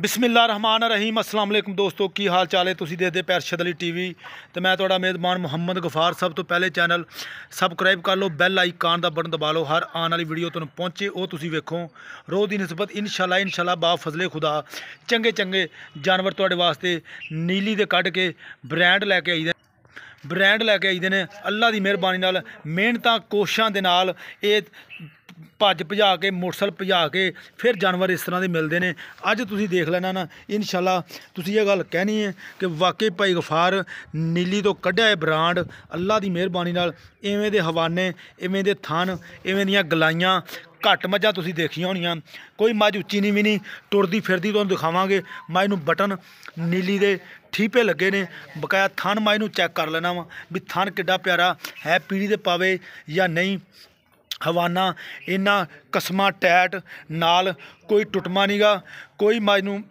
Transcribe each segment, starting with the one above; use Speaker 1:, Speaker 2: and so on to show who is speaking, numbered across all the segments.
Speaker 1: ਬਿਸਮਿਲ੍ਲਾ ਰਹਿਮਾਨ ਰਹੀਮ ਅਸਲਾਮ ਅਲੈਕਮ ਦੋਸਤੋ ਕੀ ਹਾਲ ਚਾਲ ਹੈ ਤੁਸੀਂ ਦੇਖਦੇ ਪੈਰਸ਼ਦ ਅਲੀ ਟੀਵੀ ਤੇ ਮੈਂ ਤੁਹਾਡਾ ਮੇਜ਼ਬਾਨ ਮੁਹੰਮਦ ਗਫਾਰ ਸਭ ਤੋਂ ਪਹਿਲੇ ਚੈਨਲ ਸਬਸਕ੍ਰਾਈਬ ਕਰ ਲਓ ਬੈਲ ਆਈਕਨ ਦਾ ਬਟਨ ਦਬਾ ਲਓ ਹਰ ਆਉਣ ਵਾਲੀ ਵੀਡੀਓ ਤੁਹਾਨੂੰ ਪਹੁੰਚੇ ਉਹ ਤੁਸੀਂ ਵੇਖੋ ਰੋਜ਼ ਦੀ ਨਿਸਬਤ ਇਨਸ਼ਾਅੱਲਾ ਇਨਸ਼ਾਅੱਲਾ ਬਾ ਫਜ਼ਲੇ ਖੁਦਾ ਚੰਗੇ ਚੰਗੇ ਜਾਨਵਰ ਤੁਹਾਡੇ ਵਾਸਤੇ ਨੀਲੀ ਦੇ ਕੱਢ ਕੇ ਬ੍ਰਾਂਡ ਲੈ ਕੇ ਆਈਦੇ ਬ੍ਰਾਂਡ ਲੈ ਕੇ ਆਈਦੇ ਨੇ ਅੱਲਾ ਦੀ ਮਿਹਰਬਾਨੀ ਨਾਲ ਮਿਹਨਤਾਂ ਕੋਸ਼ਾਂ ਦੇ ਨਾਲ ਇਹ ਭੱਜ ਭਜਾ ਕੇ ਮੋਟਰਸਲ ਭਜਾ ਕੇ ਫਿਰ ਜਾਨਵਰ ਇਸ ਤਰ੍ਹਾਂ ਦੇ ਮਿਲਦੇ ਨੇ ਅੱਜ ਤੁਸੀਂ ਦੇਖ ਲੈਣਾ ਨਾ ਇਨਸ਼ਾਅੱਲਾ ਤੁਸੀਂ ਇਹ ਗੱਲ ਕਹਿਣੀ ਹੈ ਕਿ ਵਾਕਈ ਭਾਈ ਗਫਾਰ ਨੀਲੀ ਤੋਂ ਕੱਢਿਆ ਇਹ ਬ੍ਰਾਂਡ ਅੱਲਾ ਦੀ ਮਿਹਰਬਾਨੀ ਨਾਲ ਇਵੇਂ ਦੇ ਹਵਾਨੇ ਇਵੇਂ ਦੇ ਥਾਨ ਇਵੇਂ ਦੀਆਂ ਗਲਾਈਆਂ ਘੱਟ ਮੱਝਾਂ ਤੁਸੀਂ ਦੇਖੀਆਂ ਹੋਣੀਆਂ ਕੋਈ ਮੱਝ ਉੱਚੀ ਨਹੀਂ ਵੀ ਨਹੀਂ ਟੁਰਦੀ ਫਿਰਦੀ ਤੁਹਾਨੂੰ ਦਿਖਾਵਾਂਗੇ ਮੈਂ ਇਹਨੂੰ ਬਟਨ ਨੀਲੀ ਦੇ ਠੀਪੇ ਲੱਗੇ ਨੇ ਬਕਾਇਆ ਥਣ ਮੈਂ ਇਹਨੂੰ ਚੈੱਕ ਕਰ ਲੈਣਾ ਵਾ ਵੀ ਥਣ ਕਿੱਡਾ ਪਿਆਰਾ ਹੈ ਪੀੜੀ ਦੇ ਪਾਵੇ ਜਾਂ ਨਹੀਂ ਹਵਾਨਾ ਇਹਨਾਂ ਕਸਮਾਂ ਟੈਟ ਨਾਲ ਕੋਈ ਟੁੱਟਮਾ ਨਹੀਂਗਾ ਕੋਈ ਮੈਨੂੰ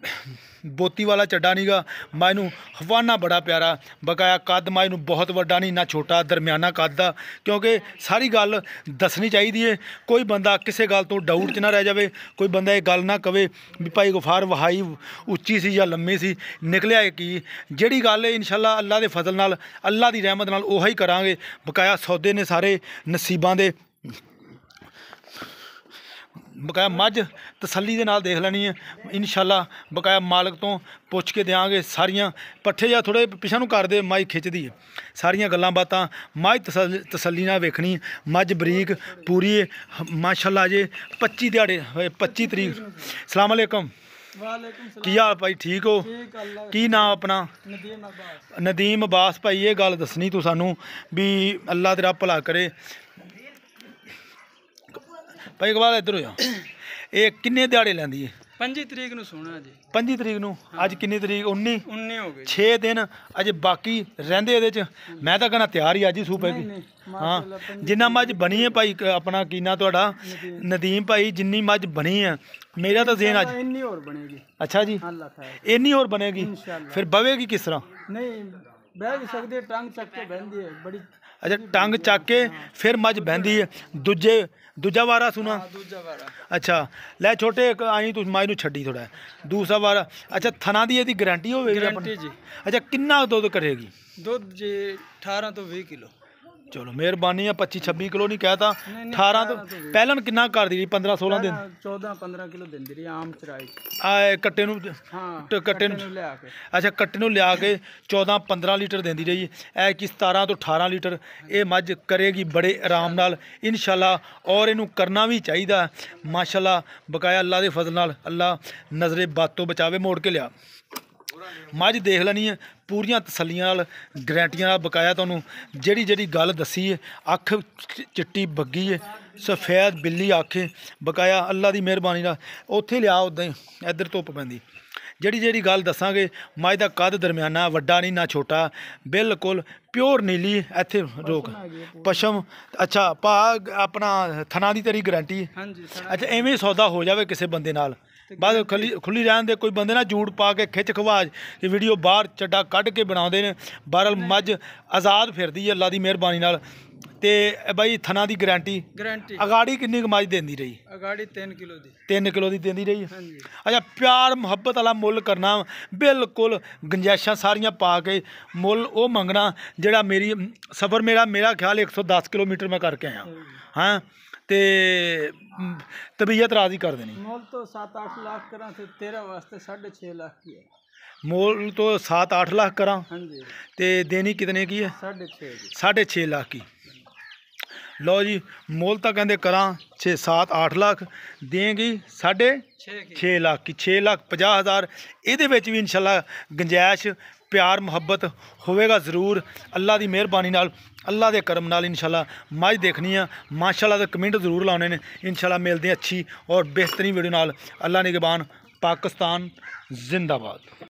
Speaker 1: ਬੋਤੀ ਵਾਲਾ ਚੱਡਾ ਨਹੀਂਗਾ ਮੈਨੂੰ ਹਵਾਨਾ ਬੜਾ ਪਿਆਰਾ ਬਕਾਇਆ ਕੱਦ ਮੈਨੂੰ ਬਹੁਤ ਵੱਡਾ ਨਹੀਂ ਨਾ ਛੋਟਾ ਦਰਮਿਆਨਾ ਕੱਦ ਦਾ ਕਿਉਂਕਿ ਸਾਰੀ ਗੱਲ ਦੱਸਣੀ ਚਾਹੀਦੀ ਏ ਕੋਈ ਬੰਦਾ ਕਿਸੇ ਗੱਲ ਤੋਂ ਡਾਊਟ 'ਚ ਨਾ ਰਹਿ ਜਾਵੇ ਕੋਈ ਬੰਦਾ ਇਹ ਗੱਲ ਨਾ ਕਵੇ ਵੀ ਭਾਈ ਗੁਫਾਰ ਵਹਾਈ ਉੱਚੀ ਸੀ ਜਾਂ ਲੰਮੀ ਸੀ ਨਿਕਲਿਆ ਕੀ ਜਿਹੜੀ ਗੱਲ ਏ ਇਨਸ਼ਾਅੱਲਾ ਅੱਲਾ ਦੇ ਫਜ਼ਲ ਨਾਲ ਅੱਲਾ ਦੀ ਰਹਿਮਤ ਨਾਲ ਉਹ ਹੀ ਕਰਾਂਗੇ ਬਕਾਇਆ ਸੌਦੇ ਨੇ ਸਾਰੇ ਨਸੀਬਾਂ ਦੇ ਬਕਾਇਆ ਮੱਝ ਤਸੱਲੀ ਦੇ ਨਾਲ ਦੇਖ ਲੈਣੀ ਹੈ ਇਨਸ਼ਾਅੱਲਾ ਬਕਾਇਆ ਮਾਲਕ ਤੋਂ ਪੁੱਛ ਕੇ ਦੇਾਂਗੇ ਸਾਰੀਆਂ ਪੱਠੇ ਜਾਂ ਥੋੜੇ ਪਿਛਾ ਨੂੰ ਕਰਦੇ ਮਾਈ ਖਿੱਚਦੀ ਹੈ ਸਾਰੀਆਂ ਗੱਲਾਂ ਬਾਤਾਂ ਮਾਈ ਤਸੱਲੀ ਨਾਲ ਵੇਖਣੀ ਮੱਝ ਬਰੀਕ ਪੂਰੀ ਹੈ ਮਾਸ਼ਾਅੱਲਾ ਜੇ 25 ਦਿਹਾੜੇ 25 ਤਰੀਕ ਸਲਾਮ ਅਲੈਕਮ ਕੀ ਹਾਲ ਭਾਈ ਠੀਕ ਹੋ ਕੀ ਨਾਮ ਆਪਣਾ ਨਦੀਮ ਅਬਾਸ ਨਦੀਮ ਅਬਾਸ ਭਾਈ ਇਹ ਗੱਲ ਦੱਸਣੀ ਤੂੰ ਸਾਨੂੰ ਵੀ ਅੱਲਾ ਤੇਰਾ ਭਲਾ ਕਰੇ ਭਾਈ ਇਕਬਾਲ ਇੱਧਰ ਹੋ ਜਾ ਇਹ ਕਿੰਨੇ ਦਿਹਾੜੇ ਲੈਂਦੀ ਹੈ 25 ਤਰੀਕ ਨੂੰ ਸੋਣਾ ਜੀ 25 ਤਰੀਕ ਨੂੰ ਅੱਜ ਕਿੰਨੀ ਤਰੀਕ 19 19 ਹੋ ਗਏ 6 ਦਿਨ ਅਜੇ ਬਾਕੀ ਰਹਿੰਦੇ ਇਹਦੇ ਚ ਮੈਂ ਤਾਂ ਕਹਿੰਦਾ ਤਿਆਰ ਹੀ ਅੱਜ ਹੀ ਸੂਪ ਹੈਗੀ ਹਾਂ ਜਿੰਨਾ ਮੱਝ ਬਣੀ ਹੈ ਭਾਈ ਆਪਣਾ ਕੀਨਾ ਤੁਹਾਡਾ ਨਦੀਮ ਭਾਈ ਜਿੰਨੀ ਮੱਝ ਬਣੀ ਹੈ ਮੇਰਾ ਤਾਂ ਜ਼ੇਨ ਅੱਜ ਇੰਨੀ ਹੋਰ ਬਣੇਗੀ ਅੱਛਾ ਜੀ ਇੰਨੀ ਹੋਰ ਬਣੇਗੀ ਫਿਰ ਬਵੇਗੀ ਕਿਸ ਤਰ੍ਹਾਂ ਨਹੀਂ ਬਹਿ ਨਹੀਂ ਸਕਦੇ ਟੰਗ ਚੱਕ ਕੇ ਬਹਿੰਦੀ ਹੈ ਬੜੀ ਅੱਛਾ ਟੰਗ ਚੱਕ ਕੇ ਫਿਰ ਮੱਝ ਬਹਿੰਦੀ ਹੈ ਦੂਜੇ ਦੂਜਾ ਵਾਰਾ ਸੁਣਾ ਦੂਜਾ ਵਾਰਾ ਅੱਛਾ ਲੈ ਛੋਟੇ ਆਈ ਤੂੰ ਮਾਈ ਨੂੰ ਛੱਡੀ ਥੋੜਾ ਦੂਸਰਾ ਵਾਰਾ ਅੱਛਾ ਥਣਾ ਦੀ ਇਹਦੀ ਗਾਰੰਟੀ ਹੋਵੇਗੀ ਗਾਰੰਟੀ ਜੀ ਅੱਛਾ ਕਿੰਨਾ ਦੁੱਧ ਕਰੇਗੀ ਦੁੱਧ ਜੀ 18 ਤੋਂ 20 ਕਿਲੋ ਚਲੋ ਮਿਹਰਬਾਨੀ ਆ 25 26 ਕਿਲੋ ਨਹੀਂ ਕਹਿਤਾ 18 ਤੋਂ ਪਹਿਲਾਂ ਕਿੰਨਾ ਕਰਦੀ ਰਹੀ 15 16 ਦਿਨ 14 15 ਕਿਲੋ ਦਿੰਦੀ ਰਹੀ ਆਮ ਚਰਾਈ ਆ ਕੱਟੇ ਨੂੰ ਹਾਂ ਕੱਟੇ ਨੂੰ ਲਿਆ ਕੇ ਅੱਛਾ ਕੱਟੇ ਨੂੰ ਲਿਆ ਕੇ 14 15 ਲੀਟਰ ਦਿੰਦੀ ਰਹੀ ਐ ਕਿ 17 ਤੋਂ 18 ਲੀਟਰ ਇਹ ਮੱਝ ਕਰੇਗੀ ਬੜੇ ਆਰਾਮ ਨਾਲ ਇਨਸ਼ਾਅੱਲਾ ਔਰ ਇਹਨੂੰ ਕਰਨਾ ਵੀ ਚਾਹੀਦਾ ਮਾਸ਼ਾਅੱਲਾ ਬਕਾਇਆ ਅੱਲਾ ਦੇ ਫਜ਼ਲ ਨਾਲ ਅੱਲਾ ਨਜ਼ਰੇ ਬਾਤ ਤੋਂ ਬਚਾਵੇ ਮੋੜ ਕੇ ਲਿਆ ਮੱਝ ਦੇਖ ਲੈਣੀ ਹੈ ਪੂਰੀਆਂ ਤਸੱਲੀਆਂ ਨਾਲ ਗਰੰਟੀਆਂ ਨਾਲ ਬਕਾਇਆ ਤੁਹਾਨੂੰ ਜਿਹੜੀ ਜਿਹੜੀ ਗੱਲ ਦੱਸੀ ਹੈ ਅੱਖ ਚਿੱਟੀ ਬੱਗੀ ਹੈ ਸਫੈਦ ਬਿੱਲੀ ਆਖੇ ਬਕਾਇਆ ਅੱਲਾ ਦੀ ਮਿਹਰਬਾਨੀ ਨਾਲ ਉੱਥੇ ਲਿਆ ਉਦਾਂ ਹੀ ਇੱਧਰ ਧੁੱਪ ਪੈਂਦੀ ਜਿਹੜੀ ਜਿਹੜੀ ਗੱਲ ਦੱਸਾਂਗੇ ਮੱਝ ਦਾ ਕੱਦ ਦਰਮਿਆਨਾ ਵੱਡਾ ਨਹੀਂ ਨਾ ਛੋਟਾ ਬਿਲਕੁਲ ਪਿਓਰ ਨੀਲੀ ਇੱਥੇ ਰੋਕ ਪਸ਼ਮ ਅੱਛਾ ਭਾ ਆਪਣਾ ਥਣਾ ਦੀ ਤੇਰੀ ਗਰੰਟੀ ਹੈ ਹਾਂਜੀ ਅੱਛਾ ਐਵੇਂ ਸੌਦਾ ਹੋ ਜਾਵੇ ਕਿਸੇ ਬੰਦੇ ਨਾਲ ਬਾਅਦ ਖੁੱਲੀ ਰਹਿਣ ਦੇ ਕੋਈ ਬੰਦੇ ਨਾ ਜੂੜ ਪਾ ਕੇ ਖਿੱਚ ਖਵਾਜ ਇਹ ਵੀਡੀਓ ਬਾਹਰ ਚੱਡਾ ਕੱਢ ਕੇ ਬਣਾਉਂਦੇ ਨੇ ਬਾਰਲ ਮੱਝ ਆਜ਼ਾਦ ਫਿਰਦੀ ਹੈ ਅੱਲਾ ਦੀ ਮਿਹਰਬਾਨੀ ਨਾਲ ਤੇ ਬਾਈ ਥਣਾ ਦੀ ਗਾਰੰਟੀ ਗਾਰੰਟੀ ਅਗਾੜੀ ਕਿੰਨੀ ਕਮਾਈ ਦਿੰਦੀ ਰਹੀ ਅਗਾੜੀ 3 ਕਿਲੋ ਦੀ 3 ਕਿਲੋ ਦੀ ਦਿੰਦੀ ਰਹੀ ਹਾਂਜੀ ਅੱਛਾ ਪਿਆਰ ਮੁਹੱਬਤ ਵਾਲਾ ਮੁੱਲ ਕਰਨਾ ਬਿਲਕੁਲ ਗੰਜਾਇਸ਼ਾਂ ਸਾਰੀਆਂ ਪਾ ਕੇ ਮੁੱਲ ਉਹ ਮੰਗਣਾ ਜਿਹੜਾ ਮੇਰੀ ਸਫ਼ਰ ਮੇਰਾ ਮੇਰਾ ਖਿਆਲ 110 ਕਿਲੋਮੀਟਰ ਮੈਂ ਕਰਕੇ ਆਇਆ ਹਾਂ ਤੇ ਤਬੀਅਤ ਰਾਜ਼ੀ ਕਰ ਦੇਣੀ ਮੋਲ ਤੋਂ 7-8 ਲੱਖ ਕਰਾਂ ਤੇ ਤੇਰੇ ਵਾਸਤੇ 6.5 ਲੱਖ ਕੀ ਹੈ ਮੋਲ ਤੋਂ 7-8 ਲੱਖ ਕਰਾਂ ਹਾਂਜੀ ਤੇ ਦੇਣੀ ਕਿਤਨੇ ਕੀ ਹੈ 6.5 ਜੀ 6.5 ਲੱਖ ਕੀ ਲਓ ਜੀ ਮੋਲ ਤਾਂ ਕਹਿੰਦੇ ਕਰਾਂ 6 7 8 ਲੱਖ ਦੇਗੀ ਸਾਢੇ 6 ਲੱਖ ਕੀ 6 ਲੱਖ 50 ਹਜ਼ਾਰ ਇਹਦੇ ਵਿੱਚ ਵੀ ਇਨਸ਼ਾਅੱਲਾ ਗੰਜਾਇਸ਼ ਪਿਆਰ ਮੁਹੱਬਤ ਹੋਵੇਗਾ ਜ਼ਰੂਰ ਅੱਲਾ ਦੀ ਮਿਹਰਬਾਨੀ ਨਾਲ ਅੱਲਾ ਦੇ ਕਰਮ ਨਾਲ ਇਨਸ਼ਾਅੱਲਾ ਮੱਝ ਦੇਖਣੀ ਆ ਮਾਸ਼ਾਅੱਲਾ ਦਾ ਕਮੈਂਟ ਜ਼ਰੂਰ ਲਾਉਣੇ ਨੇ ਇਨਸ਼ਾਅੱਲਾ ਮਿਲਦੇ ਅੱਛੀ ਔਰ ਬਿਹਤਰੀਨ ਵੀਡੀਓ ਨਾਲ ਅੱਲਾ ਨਿਗਬਾਨ ਪਾਕਿਸਤਾਨ ਜ਼ਿੰਦਾਬਾਦ